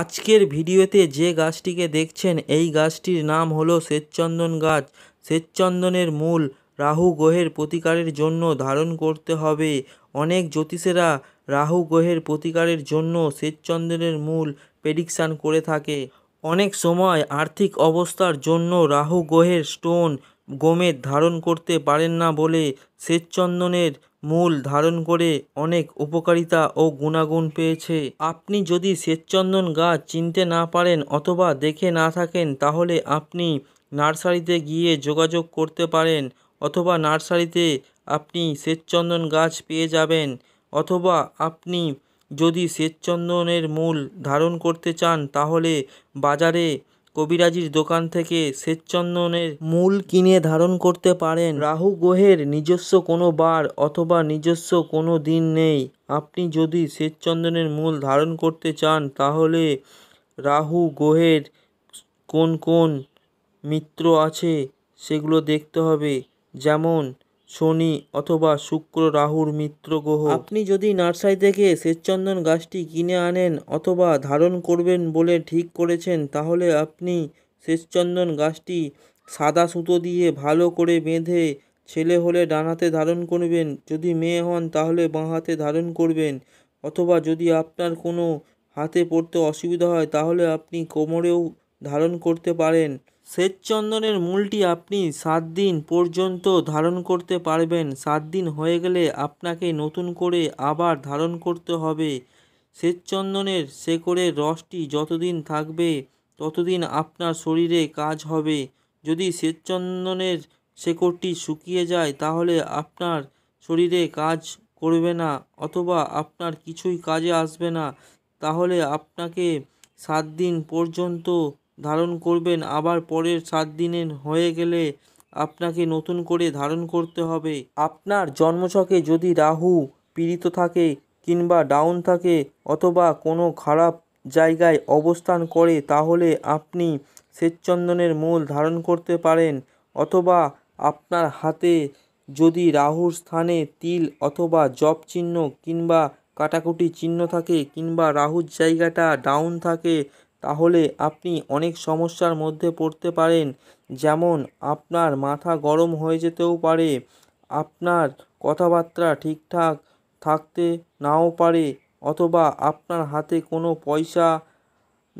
আজকের ভিডিওতে যে গাছটিকে দেখছেন এই গাছটির নাম হলো শ্বেতচন্দন গাছ শ্বেতচন্দনের মূল রাহু গ্রহের প্রতিকারের জন্য ধারণ করতে হবে অনেক জ্যোতিষেরা রাহু গ্রহের প্রতিকারের জন্য শ্বেতচন্দনের মূল প্রেডিকশান করে থাকে অনেক সময় আর্থিক অবস্থার জন্য রাহু গ্রহের স্টোন গোমেদ ধারণ করতে পারেন না বলে শ্বেতচন্দনের মূল ধারণ করে অনেক উপকারিতা ও গুণাগুণ পেয়েছে আপনি যদি শ্বেতচন্দন গাছ চিনতে না পারেন অথবা দেখে না থাকেন তাহলে আপনি নার্সারিতে গিয়ে যোগাযোগ করতে পারেন অথবা নার্সারিতে আপনি শ্বেতচন্দন গাছ পেয়ে যাবেন অথবা আপনি যদি শ্বেতচন্দনের মূল ধারণ করতে চান তাহলে বাজারে কবিরাজির দোকান থেকে শ্বেতচন্দনের মূল কিনে ধারণ করতে পারেন রাহু গ্রহের নিজস্ব কোনো বার অথবা নিজস্ব কোনো দিন নেই আপনি যদি শ্বেতচন্দনের মূল ধারণ করতে চান তাহলে রাহু গ্রহের কোন কোন মিত্র আছে সেগুলো দেখতে হবে যেমন শনি অথবা শুক্র রাহুর মিত্র গ্রহ আপনি যদি নার্সারি থেকে শেষচন্দন গাছটি কিনে আনেন অথবা ধারণ করবেন বলে ঠিক করেছেন তাহলে আপনি শেষচন্দন গাছটি সাদা সুতো দিয়ে ভালো করে বেঁধে ছেলে হলে ডানাতে ধারণ করবেন যদি মেয়ে হন তাহলে বাঁ হাতে ধারণ করবেন অথবা যদি আপনার কোনো হাতে পড়তে অসুবিধা হয় তাহলে আপনি কোমরেও ধারণ করতে পারেন শ্বেতচন্দনের মূলটি আপনি সাত দিন পর্যন্ত ধারণ করতে পারবেন সাত দিন হয়ে গেলে আপনাকে নতুন করে আবার ধারণ করতে হবে শ্বেতচন্দনের শেকড়ের রসটি যতদিন থাকবে ততদিন আপনার শরীরে কাজ হবে যদি শ্বেতচন্দনের শেকড়টি শুকিয়ে যায় তাহলে আপনার শরীরে কাজ করবে না অথবা আপনার কিছুই কাজে আসবে না তাহলে আপনাকে সাত দিন পর্যন্ত ধারণ করবেন আবার পরের সাত দিনের হয়ে গেলে আপনাকে নতুন করে ধারণ করতে হবে আপনার জন্মছকে যদি রাহু পীড়িত থাকে কিংবা ডাউন থাকে অথবা কোনো খারাপ জায়গায় অবস্থান করে তাহলে আপনি শ্বেতচন্দনের মূল ধারণ করতে পারেন অথবা আপনার হাতে যদি রাহুর স্থানে তিল অথবা জব চিহ্ন কিংবা কাটাকুটি চিহ্ন থাকে কিংবা রাহুর জায়গাটা ডাউন থাকে তাহলে আপনি অনেক সমস্যার মধ্যে পড়তে পারেন যেমন আপনার মাথা গরম হয়ে যেতেও পারে আপনার কথাবার্তা ঠিকঠাক থাকতে নাও পারে অথবা আপনার হাতে কোনো পয়সা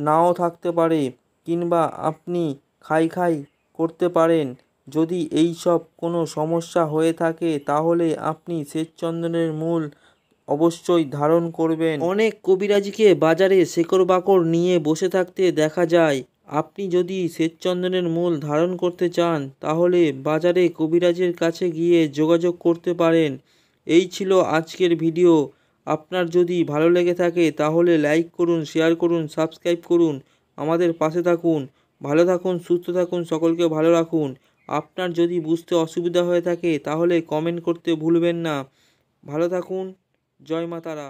নাও থাকতে পারে কিংবা আপনি খাই খাই করতে পারেন যদি এই সব কোনো সমস্যা হয়ে থাকে তাহলে আপনি শেষচন্দনের মূল অবশ্যই ধারণ করবেন অনেক কবিরাজিকে বাজারে শেকড় বাকর নিয়ে বসে থাকতে দেখা যায় আপনি যদি শ্বেতচন্দনের মূল ধারণ করতে চান তাহলে বাজারে কবিরাজের কাছে গিয়ে যোগাযোগ করতে পারেন এই ছিল আজকের ভিডিও আপনার যদি ভালো লেগে থাকে তাহলে লাইক করুন শেয়ার করুন সাবস্ক্রাইব করুন আমাদের পাশে থাকুন ভালো থাকুন সুস্থ থাকুন সকলকে ভালো রাখুন আপনার যদি বুঝতে অসুবিধা হয়ে থাকে তাহলে কমেন্ট করতে ভুলবেন না ভালো থাকুন জয় মা তারা